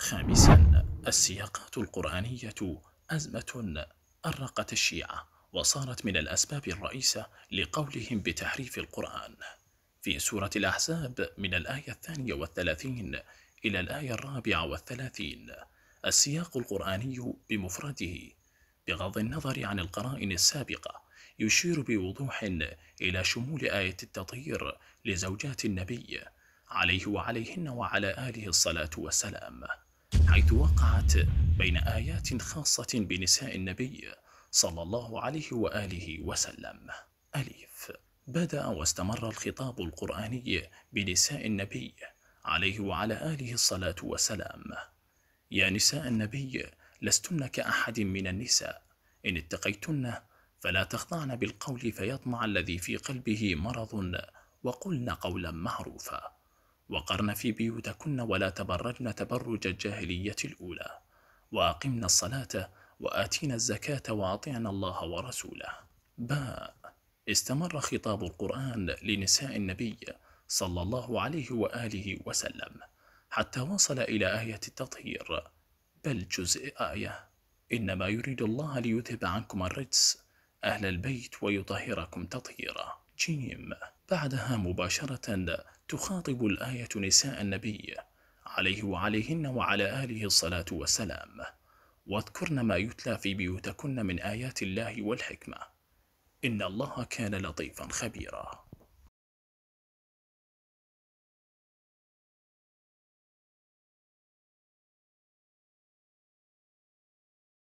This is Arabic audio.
خامسا السياقات القرآنية أزمة أرقت الشيعة وصارت من الأسباب الرئيسة لقولهم بتحريف القرآن في سورة الأحزاب من الآية الثانية والثلاثين إلى الآية الرابعة والثلاثين السياق القرآني بمفرده بغض النظر عن القرائن السابقة يشير بوضوح إلى شمول آية التطهير لزوجات النبي عليه وعليهن وعلى آله الصلاة والسلام حيث وقعت بين آيات خاصة بنساء النبي صلى الله عليه وآله وسلم أليف بدأ واستمر الخطاب القرآني بنساء النبي عليه وعلى آله الصلاة والسلام يا نساء النبي لستن كأحد من النساء إن اتقيتن فلا تخضعن بالقول فيطمع الذي في قلبه مرض وقلن قولا معروفا وقرن في بيوتكن ولا تبرجن تبرج الجاهلية الأولى وأقمنا الصلاة وآتينا الزكاة وأطعنا الله ورسوله باء استمر خطاب القرآن لنساء النبي صلى الله عليه وآله وسلم حتى وصل إلى آية التطهير بل جزء آية إنما يريد الله ليذهب عنكم الرجس أهل البيت ويطهركم تطهيرا جيم بعدها مباشرة تخاطب الآية نساء النبي عليه وعليهن وعلى آله الصلاة والسلام واذكرن ما يتلى في بيوتكن من آيات الله والحكمة إن الله كان لطيفا خبيرا